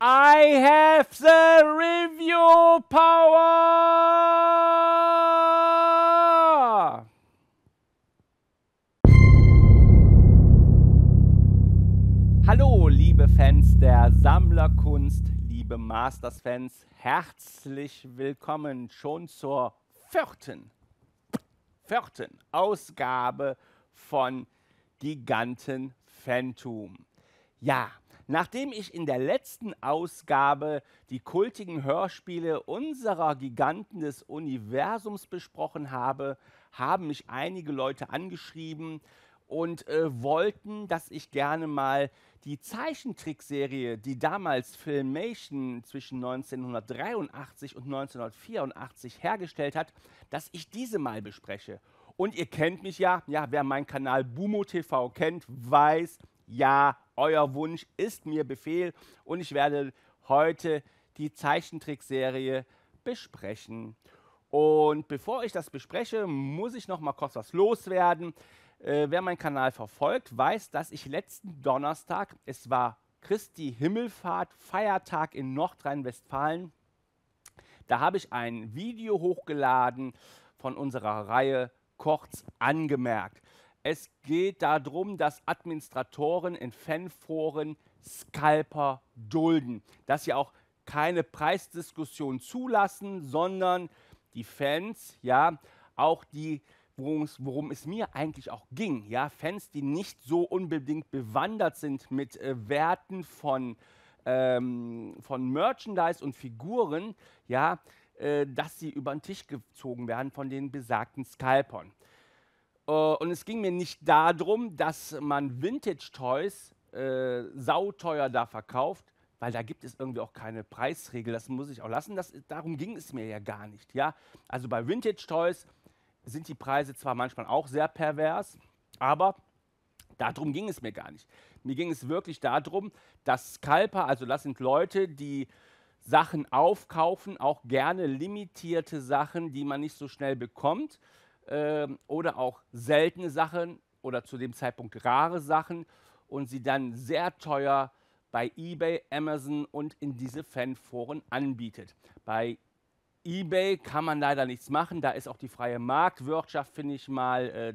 I have the review power! Hallo, liebe Fans der Sammlerkunst, liebe Masters-Fans, herzlich willkommen schon zur vierten, vierten Ausgabe von Giganten Phantom. Ja, Nachdem ich in der letzten Ausgabe die kultigen Hörspiele unserer Giganten des Universums besprochen habe, haben mich einige Leute angeschrieben und äh, wollten, dass ich gerne mal die Zeichentrickserie, die damals Filmation zwischen 1983 und 1984 hergestellt hat, dass ich diese mal bespreche. Und ihr kennt mich ja, ja, wer meinen Kanal Bumo TV kennt, weiß, ja, euer Wunsch ist mir Befehl und ich werde heute die Zeichentrickserie besprechen. Und bevor ich das bespreche, muss ich noch mal kurz was loswerden. Äh, wer meinen Kanal verfolgt, weiß, dass ich letzten Donnerstag, es war Christi Himmelfahrt, Feiertag in Nordrhein-Westfalen, da habe ich ein Video hochgeladen von unserer Reihe kurz angemerkt. Es geht darum, dass Administratoren in Fanforen Scalper dulden, dass sie auch keine Preisdiskussion zulassen, sondern die Fans, ja, auch die worum es mir eigentlich auch ging, ja, Fans, die nicht so unbedingt bewandert sind mit äh, Werten von, ähm, von Merchandise und Figuren, ja, äh, dass sie über den Tisch gezogen werden von den besagten Scalpern. Äh, und es ging mir nicht darum, dass man Vintage-Toys äh, sauteuer da verkauft, weil da gibt es irgendwie auch keine Preisregel. Das muss ich auch lassen. Das, darum ging es mir ja gar nicht. Ja? Also bei Vintage-Toys sind die Preise zwar manchmal auch sehr pervers, aber darum ging es mir gar nicht. Mir ging es wirklich darum, dass Scalper, also das sind Leute, die Sachen aufkaufen, auch gerne limitierte Sachen, die man nicht so schnell bekommt ähm, oder auch seltene Sachen oder zu dem Zeitpunkt rare Sachen und sie dann sehr teuer bei eBay, Amazon und in diese Fanforen anbietet. Bei eBay kann man leider nichts machen, da ist auch die freie Marktwirtschaft, finde ich mal,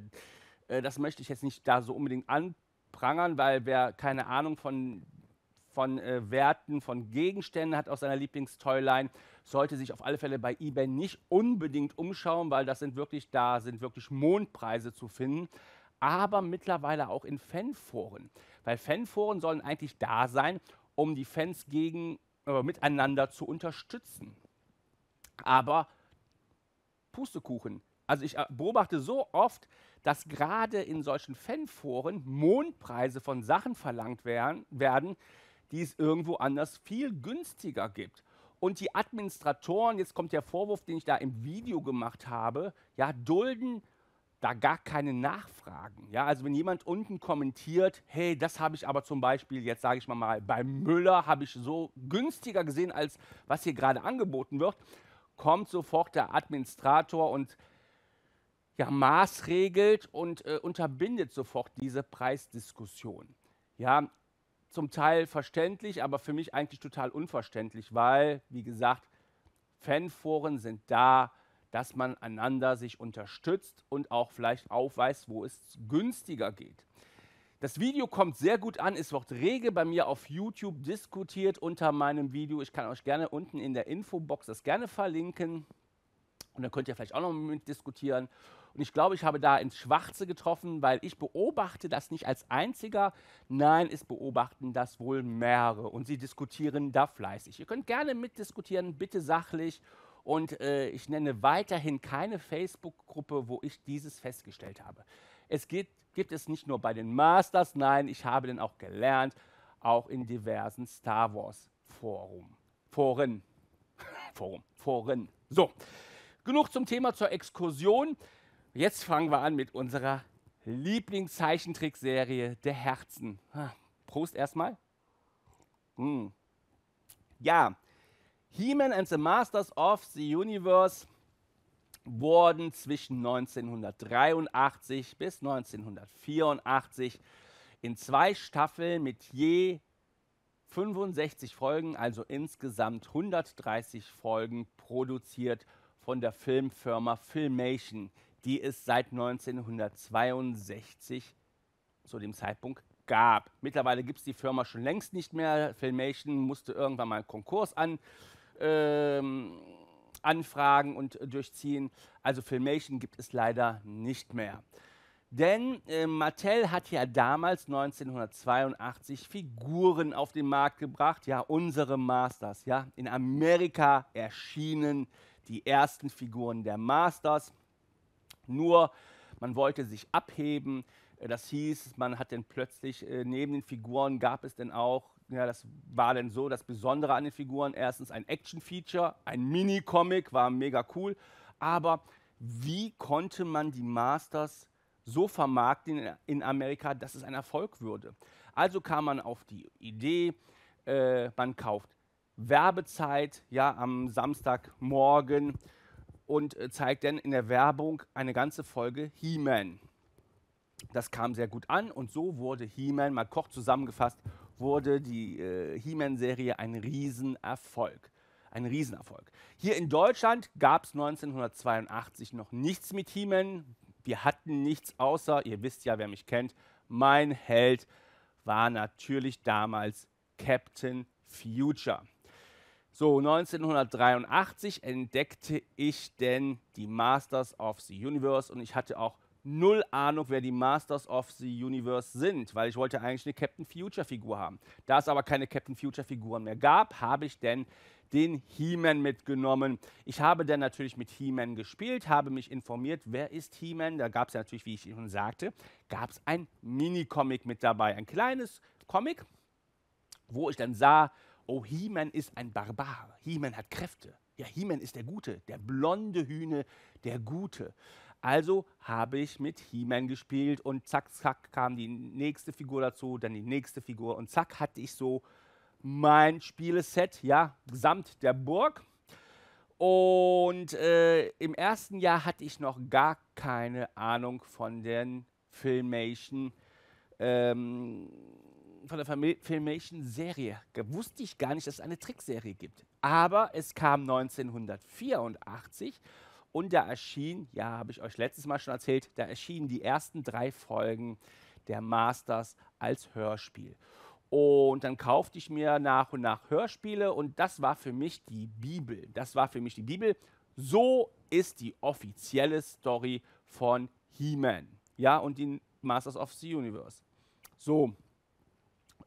äh, äh, das möchte ich jetzt nicht da so unbedingt anprangern, weil wer keine Ahnung von von äh, Werten, von Gegenständen hat aus seiner Lieblingstoyline, sollte sich auf alle Fälle bei eBay nicht unbedingt umschauen, weil das sind wirklich da sind wirklich Mondpreise zu finden, aber mittlerweile auch in Fanforen, weil Fanforen sollen eigentlich da sein, um die Fans gegen äh, miteinander zu unterstützen. Aber Pustekuchen. Also ich äh, beobachte so oft, dass gerade in solchen Fanforen Mondpreise von Sachen verlangt werden, werden, die es irgendwo anders viel günstiger gibt. Und die Administratoren, jetzt kommt der Vorwurf, den ich da im Video gemacht habe, ja, dulden da gar keine Nachfragen. Ja, also wenn jemand unten kommentiert, hey, das habe ich aber zum Beispiel, jetzt sage ich mal mal, bei Müller habe ich so günstiger gesehen, als was hier gerade angeboten wird, kommt sofort der Administrator und ja, maßregelt und äh, unterbindet sofort diese Preisdiskussion. Ja, zum Teil verständlich, aber für mich eigentlich total unverständlich, weil, wie gesagt, Fanforen sind da, dass man einander sich unterstützt und auch vielleicht aufweist, wo es günstiger geht. Das Video kommt sehr gut an, es wird rege bei mir auf YouTube diskutiert unter meinem Video. Ich kann euch gerne unten in der Infobox das gerne verlinken und dann könnt ihr vielleicht auch noch mit diskutieren. Und ich glaube, ich habe da ins Schwarze getroffen, weil ich beobachte das nicht als Einziger. Nein, es beobachten das wohl mehrere. Und sie diskutieren da fleißig. Ihr könnt gerne mitdiskutieren, bitte sachlich. Und äh, ich nenne weiterhin keine Facebook-Gruppe, wo ich dieses festgestellt habe. Es gibt, gibt es nicht nur bei den Masters, nein, ich habe den auch gelernt, auch in diversen Star Wars-Forum. Foren. Forum. Foren. So, genug zum Thema zur Exkursion. Jetzt fangen wir an mit unserer Lieblingszeichentrickserie der Herzen. Prost erstmal. Hm. Ja, He-Man and the Masters of the Universe wurden zwischen 1983 bis 1984 in zwei Staffeln mit je 65 Folgen, also insgesamt 130 Folgen, produziert von der Filmfirma Filmation die es seit 1962 zu dem Zeitpunkt gab. Mittlerweile gibt es die Firma schon längst nicht mehr. Filmation musste irgendwann mal Konkurs an, ähm, anfragen und durchziehen. Also Filmation gibt es leider nicht mehr. Denn äh, Mattel hat ja damals 1982 Figuren auf den Markt gebracht, ja, unsere Masters, ja, in Amerika erschienen die ersten Figuren der Masters nur, man wollte sich abheben. Äh, das hieß, man hat dann plötzlich äh, neben den Figuren gab es dann auch, ja, das war dann so das Besondere an den Figuren. Erstens ein Action-Feature, ein Mini-Comic, war mega cool. Aber wie konnte man die Masters so vermarkten in Amerika, dass es ein Erfolg würde? Also kam man auf die Idee, äh, man kauft Werbezeit, ja, am Samstagmorgen und äh, zeigt dann in der Werbung eine ganze Folge He-Man. Das kam sehr gut an und so wurde He-Man, mal Koch zusammengefasst, wurde die äh, He-Man-Serie ein Riesenerfolg. Ein Riesenerfolg. Hier in Deutschland gab es 1982 noch nichts mit He-Man. Wir hatten nichts außer, ihr wisst ja, wer mich kennt, mein Held war natürlich damals Captain Future. So, 1983 entdeckte ich denn die Masters of the Universe und ich hatte auch null Ahnung, wer die Masters of the Universe sind, weil ich wollte eigentlich eine Captain Future Figur haben. Da es aber keine Captain Future Figuren mehr gab, habe ich denn den He-Man mitgenommen. Ich habe dann natürlich mit He-Man gespielt, habe mich informiert, wer ist He-Man. Da gab es ja natürlich, wie ich schon sagte, gab es ein Minicomic mit dabei. Ein kleines Comic, wo ich dann sah, oh, He-Man ist ein Barbar, He-Man hat Kräfte. Ja, He-Man ist der Gute, der blonde Hühne, der Gute. Also habe ich mit He-Man gespielt und zack, zack kam die nächste Figur dazu, dann die nächste Figur und zack hatte ich so mein Spieleset, ja, samt der Burg. Und äh, im ersten Jahr hatte ich noch gar keine Ahnung von den Filmation. Ähm, von der Filmation-Serie. Wusste ich gar nicht, dass es eine Trickserie gibt. Aber es kam 1984 und da erschien, ja, habe ich euch letztes Mal schon erzählt, da erschienen die ersten drei Folgen der Masters als Hörspiel. Und dann kaufte ich mir nach und nach Hörspiele und das war für mich die Bibel. Das war für mich die Bibel. So ist die offizielle Story von He-Man. Ja, und die Masters of the Universe. So,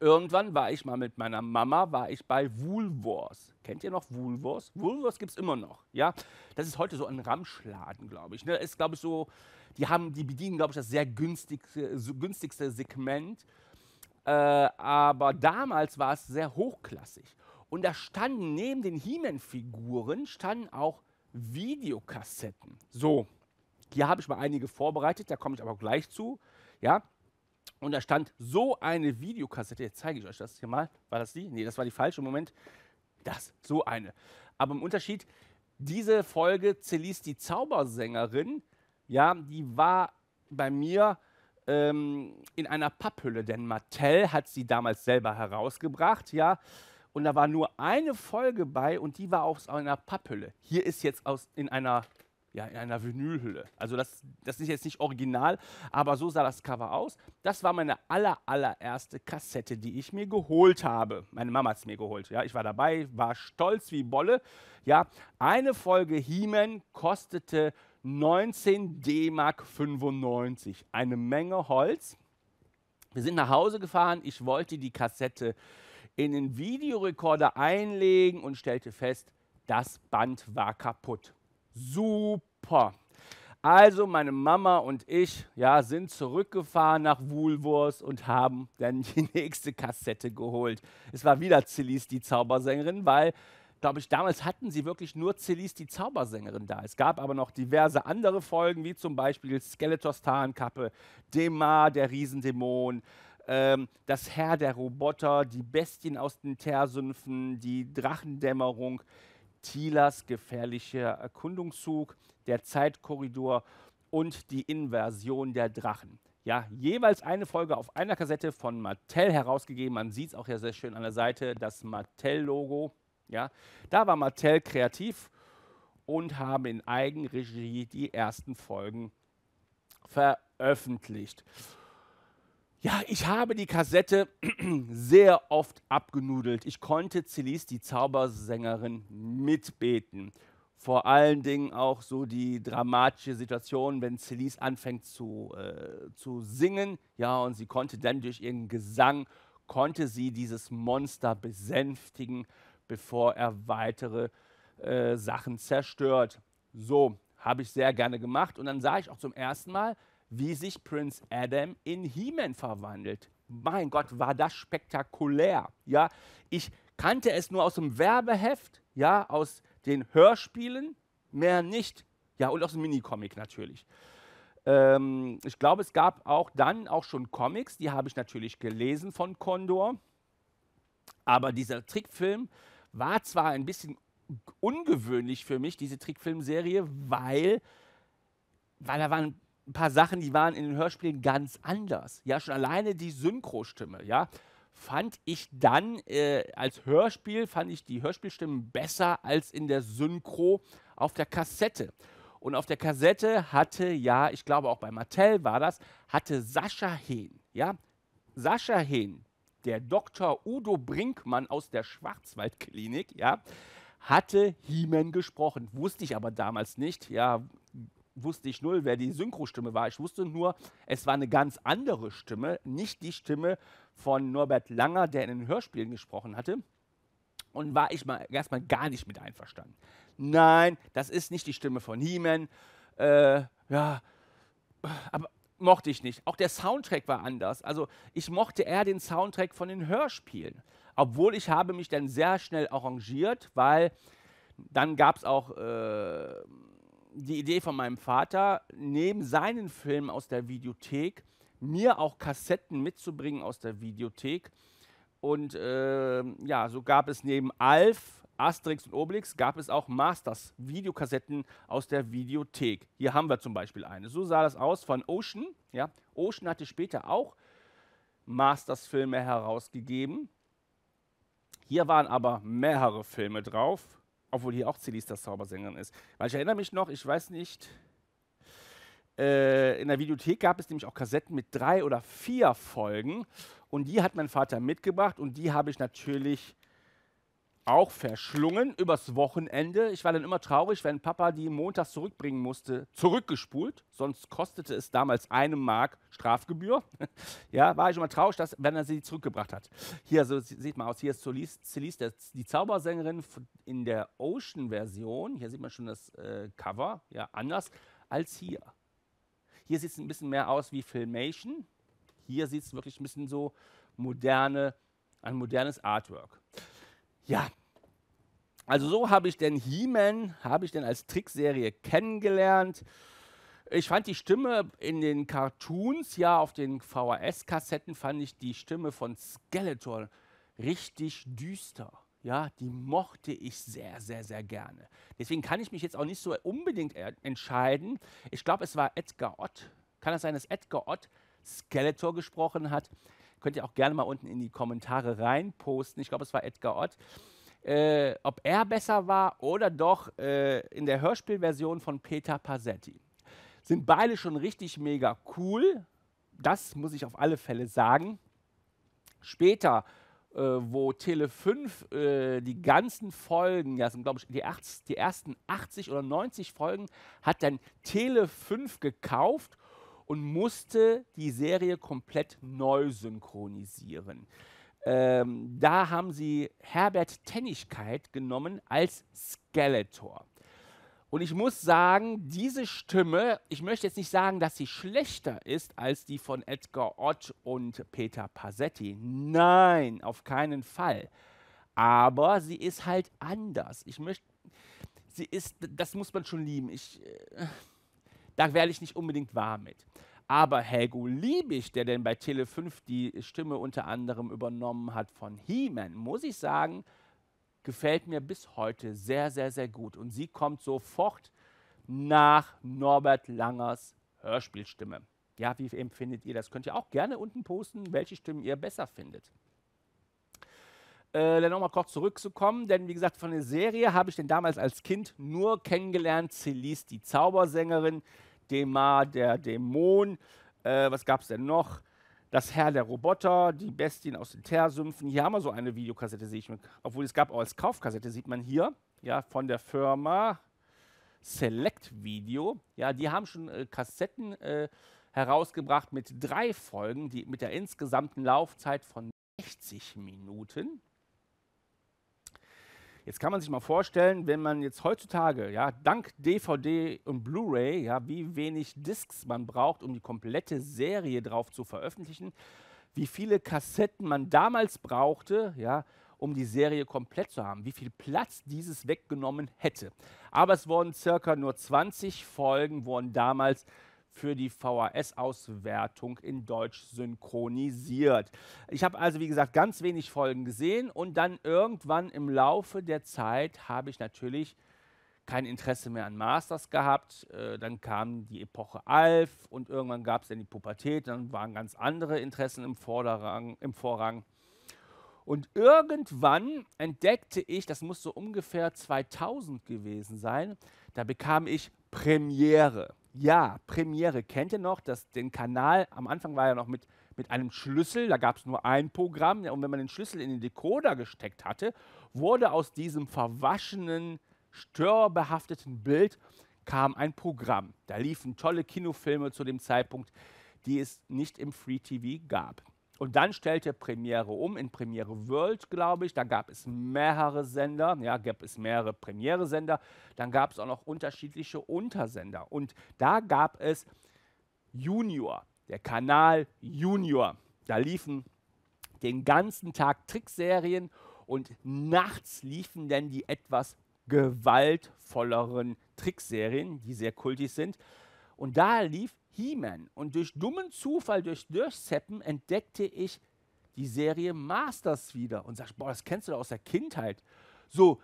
Irgendwann war ich mal mit meiner Mama, war ich bei Woolworths. Kennt ihr noch Woolworths? Woolworths gibt es immer noch, ja. Das ist heute so ein Ramschladen, glaube ich. Ne? Ist, glaube ich, so, die, haben, die bedienen, glaube ich, das sehr günstigste, so günstigste Segment. Äh, aber damals war es sehr hochklassig. Und da standen neben den He-Man-Figuren standen auch Videokassetten. So, hier habe ich mal einige vorbereitet, da komme ich aber gleich zu. Ja, und da stand so eine Videokassette. Jetzt zeige ich euch das hier mal. War das die? Nee, das war die falsche. Moment. Das, so eine. Aber im Unterschied, diese Folge Celis, die Zaubersängerin, ja, die war bei mir ähm, in einer Papphülle, denn Mattel hat sie damals selber herausgebracht, ja. Und da war nur eine Folge bei und die war aus einer Papphülle. Hier ist jetzt aus, in einer ja, in einer Vinylhülle. Also das, das ist jetzt nicht original, aber so sah das Cover aus. Das war meine aller, allererste Kassette, die ich mir geholt habe. Meine Mama hat es mir geholt. Ja, ich war dabei, war stolz wie Bolle. Ja, eine Folge He-Man kostete 19 D-Mark 95. Eine Menge Holz. Wir sind nach Hause gefahren. Ich wollte die Kassette in den Videorekorder einlegen und stellte fest, das Band war kaputt. Super. Also meine Mama und ich ja, sind zurückgefahren nach Woolworths und haben dann die nächste Kassette geholt. Es war wieder Zillis, die Zaubersängerin, weil, glaube ich, damals hatten sie wirklich nur Zillis, die Zaubersängerin da. Es gab aber noch diverse andere Folgen, wie zum Beispiel Skeletors Tarnkappe, Dema, der Riesendämon, ähm, das Herr der Roboter, die Bestien aus den Teersümpfen, die Drachendämmerung, Thielers gefährlicher Erkundungszug, der Zeitkorridor und die Inversion der Drachen. Ja, jeweils eine Folge auf einer Kassette von Mattel herausgegeben. Man sieht es auch ja sehr schön an der Seite, das Mattel-Logo. Ja, da war Mattel kreativ und haben in Eigenregie die ersten Folgen veröffentlicht. Ja, ich habe die Kassette sehr oft abgenudelt. Ich konnte Celis, die Zaubersängerin, mitbeten. Vor allen Dingen auch so die dramatische Situation, wenn Celis anfängt zu, äh, zu singen. Ja, und sie konnte dann durch ihren Gesang, konnte sie dieses Monster besänftigen, bevor er weitere äh, Sachen zerstört. So, habe ich sehr gerne gemacht. Und dann sah ich auch zum ersten Mal, wie sich Prince Adam in He-Man verwandelt. Mein Gott, war das spektakulär. Ja, ich kannte es nur aus dem Werbeheft, ja, aus den Hörspielen, mehr nicht. Ja, und aus dem Minicomic natürlich. Ähm, ich glaube, es gab auch dann auch schon Comics, die habe ich natürlich gelesen von Condor. Aber dieser Trickfilm war zwar ein bisschen ungewöhnlich für mich, diese Trickfilmserie, weil, weil da waren ein paar Sachen, die waren in den Hörspielen ganz anders. Ja, schon alleine die Synchrostimme, ja, fand ich dann äh, als Hörspiel, fand ich die Hörspielstimmen besser als in der Synchro auf der Kassette. Und auf der Kassette hatte ja, ich glaube auch bei Mattel war das, hatte Sascha Hehn, ja, Sascha Hehn, der Dr. Udo Brinkmann aus der Schwarzwaldklinik, ja, hatte he gesprochen. Wusste ich aber damals nicht. Ja, wusste ich null, wer die Synchrostimme war. Ich wusste nur, es war eine ganz andere Stimme, nicht die Stimme von Norbert Langer, der in den Hörspielen gesprochen hatte. Und war ich mal erstmal gar nicht mit einverstanden. Nein, das ist nicht die Stimme von He-Man. Äh, ja, aber mochte ich nicht. Auch der Soundtrack war anders. Also ich mochte eher den Soundtrack von den Hörspielen. Obwohl ich habe mich dann sehr schnell arrangiert, weil dann gab es auch äh, die Idee von meinem Vater, neben seinen Filmen aus der Videothek mir auch Kassetten mitzubringen aus der Videothek. Und äh, ja, so gab es neben Alf, Asterix und Obelix gab es auch Masters Videokassetten aus der Videothek. Hier haben wir zum Beispiel eine. So sah das aus von Ocean. Ja. Ocean hatte später auch Masters Filme herausgegeben. Hier waren aber mehrere Filme drauf obwohl hier auch Celista Zaubersängerin ist. Weil ich erinnere mich noch, ich weiß nicht, äh, in der Videothek gab es nämlich auch Kassetten mit drei oder vier Folgen und die hat mein Vater mitgebracht und die habe ich natürlich auch verschlungen übers Wochenende. Ich war dann immer traurig, wenn Papa die montags zurückbringen musste, zurückgespult. Sonst kostete es damals eine Mark Strafgebühr. ja, war ich immer traurig, dass, wenn er sie zurückgebracht hat. Hier, so sieht man aus, hier ist Celise, Celise die Zaubersängerin in der Ocean-Version. Hier sieht man schon das äh, Cover, ja, anders als hier. Hier sieht es ein bisschen mehr aus wie Filmation. Hier sieht es wirklich ein bisschen so moderne, ein modernes Artwork. Ja, also so habe ich denn He-Man, habe ich denn als Trickserie kennengelernt. Ich fand die Stimme in den Cartoons, ja, auf den VHS-Kassetten fand ich die Stimme von Skeletor richtig düster. Ja, die mochte ich sehr, sehr, sehr gerne. Deswegen kann ich mich jetzt auch nicht so unbedingt entscheiden. Ich glaube, es war Edgar Ott. Kann das sein, dass Edgar Ott Skeletor gesprochen hat? Könnt ihr auch gerne mal unten in die Kommentare reinposten. Ich glaube, es war Edgar Ott. Äh, ob er besser war oder doch äh, in der Hörspielversion von Peter Pasetti. Sind beide schon richtig mega cool. Das muss ich auf alle Fälle sagen. Später, äh, wo Tele 5 äh, die ganzen Folgen, das sind glaube ich die, die ersten 80 oder 90 Folgen, hat dann Tele 5 gekauft und musste die Serie komplett neu synchronisieren. Ähm, da haben sie Herbert Tennigkeit genommen als Skeletor. Und ich muss sagen, diese Stimme, ich möchte jetzt nicht sagen, dass sie schlechter ist als die von Edgar Ott und Peter Pasetti. Nein, auf keinen Fall. Aber sie ist halt anders. Ich möchte, sie ist, das muss man schon lieben. Ich. Äh, da werde ich nicht unbedingt warm mit. Aber Helgo Liebig, der denn bei Tele 5 die Stimme unter anderem übernommen hat von He-Man, muss ich sagen, gefällt mir bis heute sehr, sehr, sehr gut. Und sie kommt sofort nach Norbert Langers Hörspielstimme. Ja, wie empfindet ihr das? Könnt ihr auch gerne unten posten, welche Stimmen ihr besser findet äh, dann nochmal kurz zurückzukommen, denn wie gesagt, von der Serie habe ich den damals als Kind nur kennengelernt. Celise, die Zaubersängerin, Demar, der Dämon, äh, was gab es denn noch? Das Herr der Roboter, die Bestien aus den Teersümpfen. Hier haben wir so eine Videokassette, sehe ich. mir. Obwohl es gab auch als Kaufkassette, sieht man hier, ja, von der Firma Select Video. Ja, die haben schon äh, Kassetten äh, herausgebracht mit drei Folgen, die mit der insgesamten Laufzeit von 60 Minuten. Jetzt kann man sich mal vorstellen, wenn man jetzt heutzutage, ja, dank DVD und Blu-ray, ja, wie wenig Discs man braucht, um die komplette Serie drauf zu veröffentlichen, wie viele Kassetten man damals brauchte, ja, um die Serie komplett zu haben, wie viel Platz dieses weggenommen hätte. Aber es wurden circa nur 20 Folgen wurden damals für die VHS-Auswertung in Deutsch synchronisiert. Ich habe also, wie gesagt, ganz wenig Folgen gesehen und dann irgendwann im Laufe der Zeit habe ich natürlich kein Interesse mehr an Masters gehabt. Äh, dann kam die Epoche Alf und irgendwann gab es dann die Pubertät. Dann waren ganz andere Interessen im, Vorderrang, im Vorrang. Und irgendwann entdeckte ich, das muss so ungefähr 2000 gewesen sein, da bekam ich Premiere. Ja, Premiere kennt ihr noch, dass den Kanal, am Anfang war ja noch mit, mit einem Schlüssel, da gab es nur ein Programm und wenn man den Schlüssel in den Decoder gesteckt hatte, wurde aus diesem verwaschenen, störbehafteten Bild kam ein Programm. Da liefen tolle Kinofilme zu dem Zeitpunkt, die es nicht im Free TV gab. Und dann stellte Premiere um in Premiere World, glaube ich. Da gab es mehrere Sender, ja, gab es mehrere Premiere-Sender. Dann gab es auch noch unterschiedliche Untersender. Und da gab es Junior, der Kanal Junior. Da liefen den ganzen Tag Trickserien und nachts liefen dann die etwas gewaltvolleren Trickserien, die sehr kultig sind. Und da lief He-Man. Und durch dummen Zufall, durch Durchzeppen, entdeckte ich die Serie Masters wieder und sagte, boah, das kennst du doch aus der Kindheit. So,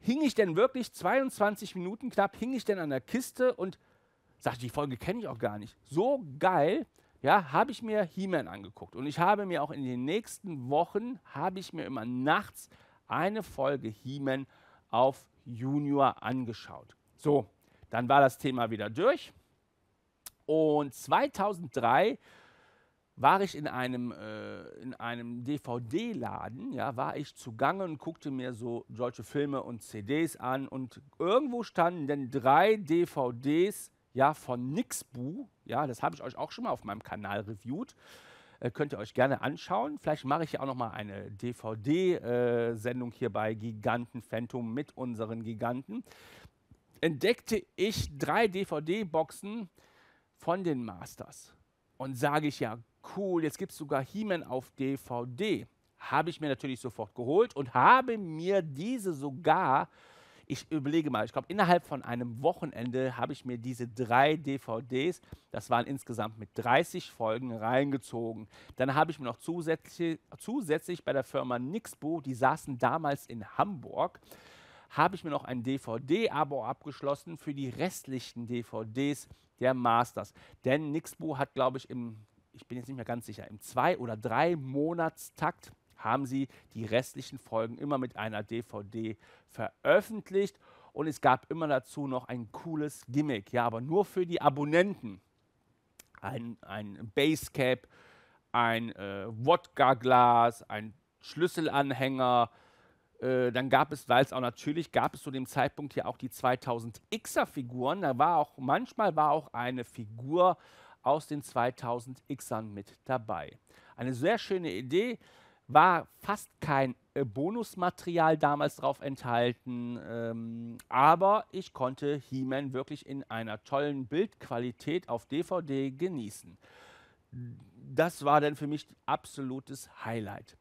hing ich denn wirklich 22 Minuten knapp, hing ich denn an der Kiste und sagte, die Folge kenne ich auch gar nicht. So geil, ja, habe ich mir He-Man angeguckt. Und ich habe mir auch in den nächsten Wochen, habe ich mir immer nachts eine Folge He-Man auf Junior angeschaut. So, dann war das Thema wieder durch. Und 2003 war ich in einem, äh, in einem DVD-Laden, ja, war ich zugange und guckte mir so deutsche Filme und CDs an und irgendwo standen denn drei DVDs ja, von Nixbu, ja, das habe ich euch auch schon mal auf meinem Kanal reviewt, äh, könnt ihr euch gerne anschauen. Vielleicht mache ich ja auch noch mal eine DVD-Sendung äh, hier bei Giganten Phantom mit unseren Giganten. Entdeckte ich drei DVD-Boxen, von den Masters und sage ich ja, cool, jetzt gibt es sogar He-Man auf DVD. Habe ich mir natürlich sofort geholt und habe mir diese sogar, ich überlege mal, ich glaube, innerhalb von einem Wochenende habe ich mir diese drei DVDs, das waren insgesamt mit 30 Folgen, reingezogen. Dann habe ich mir noch zusätzlich, zusätzlich bei der Firma Nixbo, die saßen damals in Hamburg, habe ich mir noch ein DVD-Abo abgeschlossen für die restlichen DVDs der Masters. Denn Nixbu hat, glaube ich, im, ich bin jetzt nicht mehr ganz sicher, im zwei- oder drei Monatstakt haben sie die restlichen Folgen immer mit einer DVD veröffentlicht. Und es gab immer dazu noch ein cooles Gimmick, ja, aber nur für die Abonnenten. Ein, ein Basecap, ein äh, Wodka-Glas, ein Schlüsselanhänger, äh, dann gab es, weil es auch natürlich gab es zu dem Zeitpunkt ja auch die 2000 Xer Figuren. Da war auch manchmal war auch eine Figur aus den 2000 Xern mit dabei. Eine sehr schöne Idee, war fast kein äh, Bonusmaterial damals drauf enthalten, ähm, aber ich konnte He-Man wirklich in einer tollen Bildqualität auf DVD genießen. Das war dann für mich absolutes Highlight.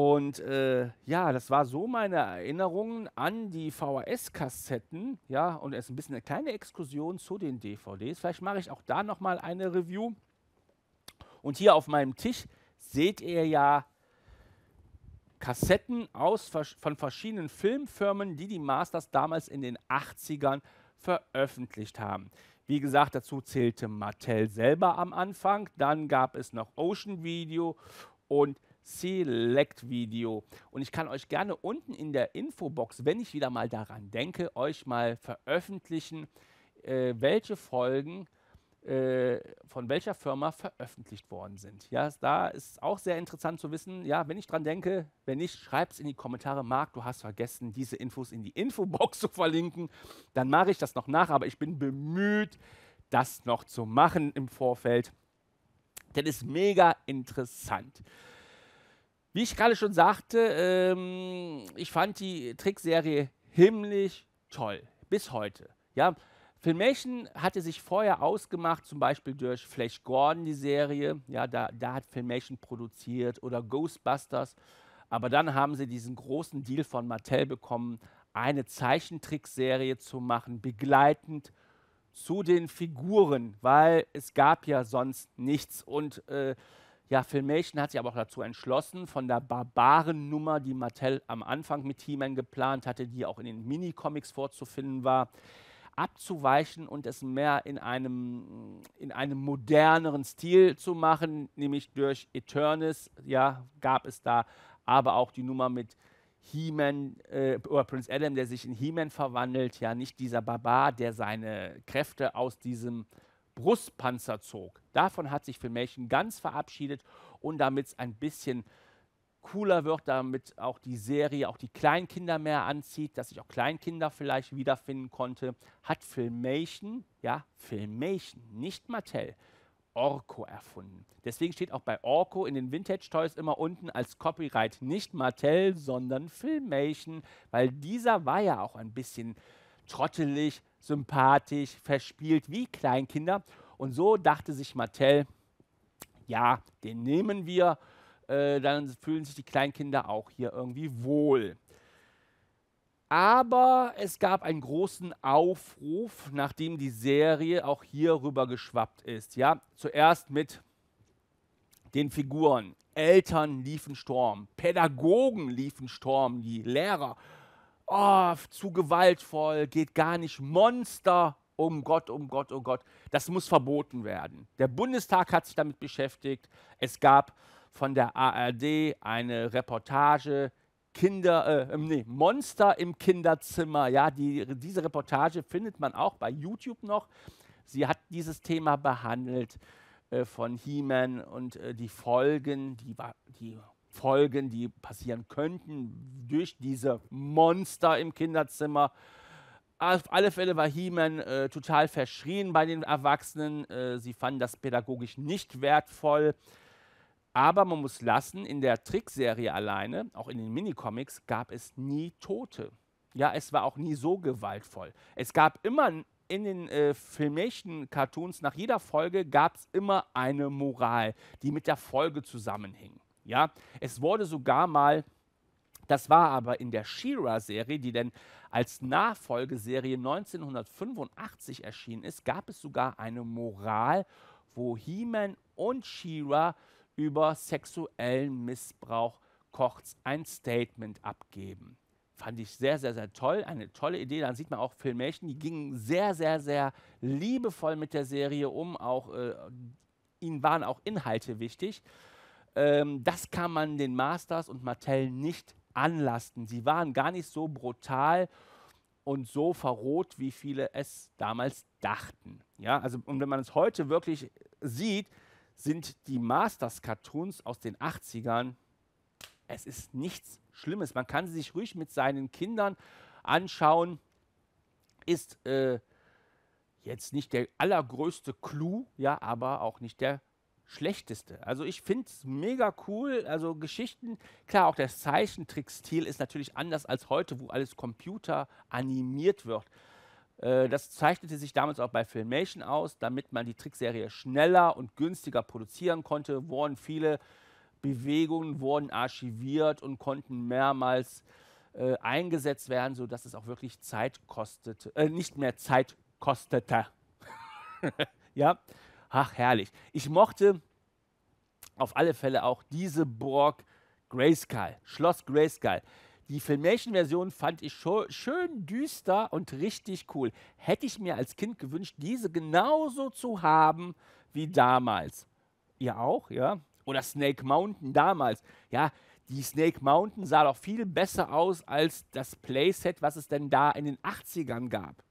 Und äh, ja, das war so meine Erinnerungen an die VHS-Kassetten. Ja, und es ist ein bisschen eine kleine Exkursion zu den DVDs. Vielleicht mache ich auch da nochmal eine Review. Und hier auf meinem Tisch seht ihr ja Kassetten aus, von verschiedenen Filmfirmen, die die Masters damals in den 80ern veröffentlicht haben. Wie gesagt, dazu zählte Mattel selber am Anfang. Dann gab es noch Ocean Video und Select Video. Und ich kann euch gerne unten in der Infobox, wenn ich wieder mal daran denke, euch mal veröffentlichen, äh, welche Folgen äh, von welcher Firma veröffentlicht worden sind. Ja, da ist auch sehr interessant zu wissen. Ja, wenn ich dran denke, wenn nicht, schreibt es in die Kommentare. Marc, du hast vergessen, diese Infos in die Infobox zu verlinken. Dann mache ich das noch nach, aber ich bin bemüht, das noch zu machen im Vorfeld. Denn ist mega interessant. Wie ich gerade schon sagte, ähm, ich fand die Trickserie himmlisch toll. Bis heute. Ja, Filmation hatte sich vorher ausgemacht, zum Beispiel durch Flash Gordon, die Serie. Ja, da, da hat Filmation produziert oder Ghostbusters. Aber dann haben sie diesen großen Deal von Mattel bekommen, eine Zeichentrickserie zu machen, begleitend zu den Figuren, weil es gab ja sonst nichts. Und äh, ja, Filmation hat sich aber auch dazu entschlossen, von der barbaren Nummer, die Mattel am Anfang mit He-Man geplant hatte, die auch in den Minicomics vorzufinden war, abzuweichen und es mehr in einem, in einem moderneren Stil zu machen, nämlich durch Eternis, ja, gab es da, aber auch die Nummer mit He-Man äh, oder Prince Adam, der sich in He-Man verwandelt, ja, nicht dieser Barbar, der seine Kräfte aus diesem äh, Brustpanzer zog. Davon hat sich Filmation ganz verabschiedet und damit es ein bisschen cooler wird, damit auch die Serie auch die Kleinkinder mehr anzieht, dass sich auch Kleinkinder vielleicht wiederfinden konnte, hat Filmation, ja, Filmation, nicht Mattel, Orko erfunden. Deswegen steht auch bei Orko in den Vintage Toys immer unten als Copyright nicht Mattel, sondern Filmation, weil dieser war ja auch ein bisschen trottelig, sympathisch, verspielt wie Kleinkinder. Und so dachte sich Mattel, ja, den nehmen wir, äh, dann fühlen sich die Kleinkinder auch hier irgendwie wohl. Aber es gab einen großen Aufruf, nachdem die Serie auch hier rüber geschwappt ist. Ja, zuerst mit den Figuren. Eltern liefen Sturm, Pädagogen liefen Sturm, die Lehrer oh, zu gewaltvoll, geht gar nicht, Monster, um Gott, um Gott, um Gott. Das muss verboten werden. Der Bundestag hat sich damit beschäftigt. Es gab von der ARD eine Reportage, Kinder, äh, ähm, nee, Monster im Kinderzimmer. Ja, die, diese Reportage findet man auch bei YouTube noch. Sie hat dieses Thema behandelt äh, von He-Man und äh, die Folgen, die, die Folgen, die passieren könnten durch diese Monster im Kinderzimmer. Auf alle Fälle war He-Man äh, total verschrien bei den Erwachsenen. Äh, sie fanden das pädagogisch nicht wertvoll. Aber man muss lassen, in der Trickserie alleine, auch in den Minicomics, gab es nie Tote. Ja, es war auch nie so gewaltvoll. Es gab immer in den äh, filmischen Cartoons, nach jeder Folge gab es immer eine Moral, die mit der Folge zusammenhing. Ja, es wurde sogar mal, das war aber in der She-Ra-Serie, die dann als Nachfolgeserie 1985 erschienen ist, gab es sogar eine Moral, wo He-Man und She-Ra über sexuellen Missbrauch kurz ein Statement abgeben. Fand ich sehr, sehr, sehr toll. Eine tolle Idee. Dann sieht man auch Filmation, die gingen sehr, sehr, sehr liebevoll mit der Serie um. Auch äh, ihnen waren auch Inhalte wichtig. Ähm, das kann man den Masters und Martell nicht anlasten. Sie waren gar nicht so brutal und so verroht, wie viele es damals dachten. Ja, also und wenn man es heute wirklich sieht, sind die Masters-Cartoons aus den 80ern, es ist nichts Schlimmes. Man kann sie sich ruhig mit seinen Kindern anschauen. Ist äh, jetzt nicht der allergrößte Clou, ja, aber auch nicht der schlechteste. Also ich finde es mega cool. Also Geschichten, klar, auch der Zeichentrickstil ist natürlich anders als heute, wo alles Computer animiert wird. Äh, das zeichnete sich damals auch bei Filmation aus, damit man die Trickserie schneller und günstiger produzieren konnte, wurden viele Bewegungen wurden archiviert und konnten mehrmals äh, eingesetzt werden, sodass es auch wirklich Zeit kostete, äh, nicht mehr Zeit kostete. ja, Ach, herrlich. Ich mochte auf alle Fälle auch diese Burg Grayskull, Schloss Grayskull. Die Filmation-Version fand ich schön düster und richtig cool. Hätte ich mir als Kind gewünscht, diese genauso zu haben wie damals. Ihr auch, ja? Oder Snake Mountain damals. Ja, die Snake Mountain sah doch viel besser aus als das Playset, was es denn da in den 80ern gab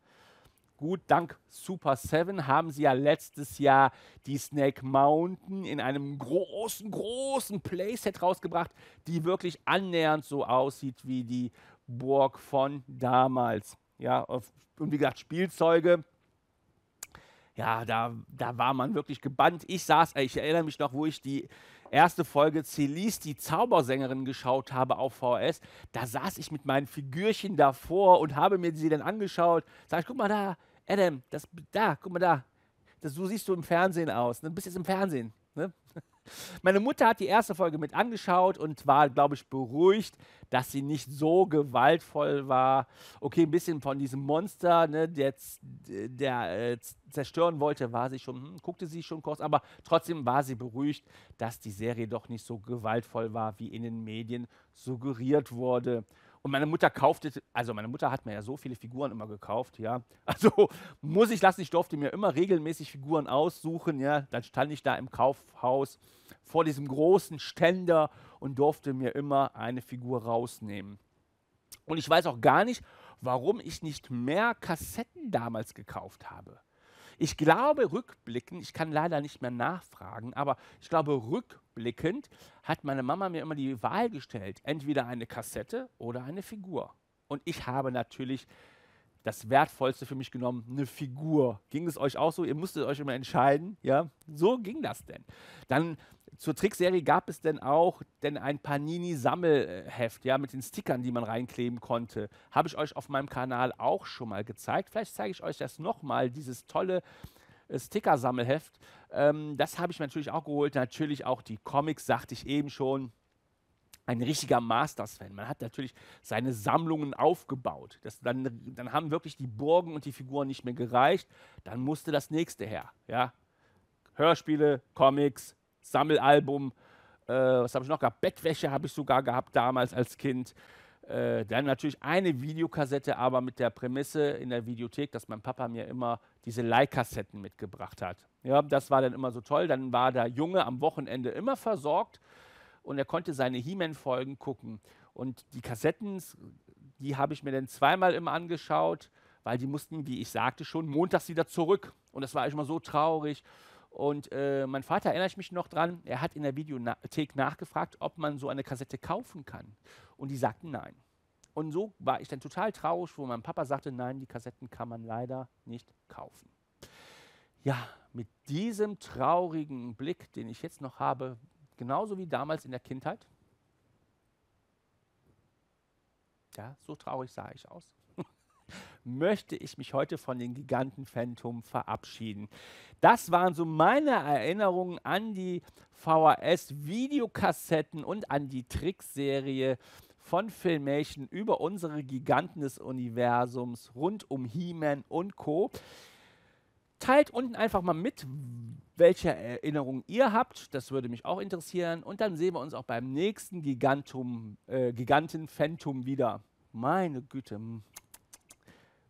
gut, dank Super 7 haben sie ja letztes Jahr die Snake Mountain in einem großen, großen Playset rausgebracht, die wirklich annähernd so aussieht wie die Burg von damals. Ja, und wie gesagt, Spielzeuge, ja, da, da war man wirklich gebannt. Ich saß, ich erinnere mich noch, wo ich die erste Folge Celise, die Zaubersängerin, geschaut habe auf VHS, da saß ich mit meinen Figürchen davor und habe mir sie dann angeschaut. Sag ich, guck mal da, Adam, das da, guck mal da. Das, so siehst du im Fernsehen aus. Ne? Du bist jetzt im Fernsehen. Meine Mutter hat die erste Folge mit angeschaut und war, glaube ich, beruhigt, dass sie nicht so gewaltvoll war. Okay, ein bisschen von diesem Monster, ne, der, der äh, zerstören wollte, war sie schon, hm, guckte sie schon kurz, aber trotzdem war sie beruhigt, dass die Serie doch nicht so gewaltvoll war, wie in den Medien suggeriert wurde. Und meine Mutter kaufte, also meine Mutter hat mir ja so viele Figuren immer gekauft, ja. Also muss ich lassen, ich durfte mir immer regelmäßig Figuren aussuchen, ja. Dann stand ich da im Kaufhaus vor diesem großen Ständer und durfte mir immer eine Figur rausnehmen. Und ich weiß auch gar nicht, warum ich nicht mehr Kassetten damals gekauft habe. Ich glaube, rückblickend, ich kann leider nicht mehr nachfragen, aber ich glaube, rückblickend hat meine Mama mir immer die Wahl gestellt, entweder eine Kassette oder eine Figur. Und ich habe natürlich das Wertvollste für mich genommen, eine Figur. Ging es euch auch so? Ihr musstet euch immer entscheiden. Ja, so ging das denn. Dann zur Trickserie gab es denn auch denn ein Panini-Sammelheft, ja, mit den Stickern, die man reinkleben konnte. Habe ich euch auf meinem Kanal auch schon mal gezeigt. Vielleicht zeige ich euch das nochmal, dieses tolle äh, Sticker-Sammelheft. Ähm, das habe ich mir natürlich auch geholt. Natürlich auch die Comics, sagte ich eben schon ein richtiger Masters-Fan. Man hat natürlich seine Sammlungen aufgebaut. Das, dann, dann haben wirklich die Burgen und die Figuren nicht mehr gereicht. Dann musste das nächste her. Ja? Hörspiele, Comics, Sammelalbum, äh, was habe ich noch gehabt? Bettwäsche habe ich sogar gehabt damals als Kind. Äh, dann natürlich eine Videokassette, aber mit der Prämisse in der Videothek, dass mein Papa mir immer diese Leihkassetten mitgebracht hat. Ja, das war dann immer so toll. Dann war der Junge am Wochenende immer versorgt und er konnte seine He-Man-Folgen gucken. Und die Kassetten, die habe ich mir dann zweimal immer angeschaut, weil die mussten, wie ich sagte, schon montags wieder zurück. Und das war ich mal so traurig. Und äh, mein Vater erinnere ich mich noch dran, er hat in der Videothek nachgefragt, ob man so eine Kassette kaufen kann. Und die sagten nein. Und so war ich dann total traurig, wo mein Papa sagte, nein, die Kassetten kann man leider nicht kaufen. Ja, mit diesem traurigen Blick, den ich jetzt noch habe, Genauso wie damals in der Kindheit. Ja, so traurig sah ich aus. Möchte ich mich heute von den Giganten-Phantom verabschieden. Das waren so meine Erinnerungen an die VHS-Videokassetten und an die Trickserie von Filmation über unsere Giganten des Universums rund um He-Man und Co. Teilt unten einfach mal mit, welche Erinnerungen ihr habt. Das würde mich auch interessieren. Und dann sehen wir uns auch beim nächsten Gigantum, äh, Giganten-Phantom wieder. Meine Güte.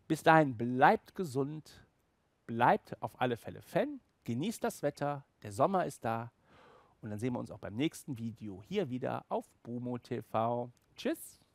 Bis dahin, bleibt gesund, bleibt auf alle Fälle Fan, genießt das Wetter, der Sommer ist da. Und dann sehen wir uns auch beim nächsten Video hier wieder auf Bumo TV. Tschüss!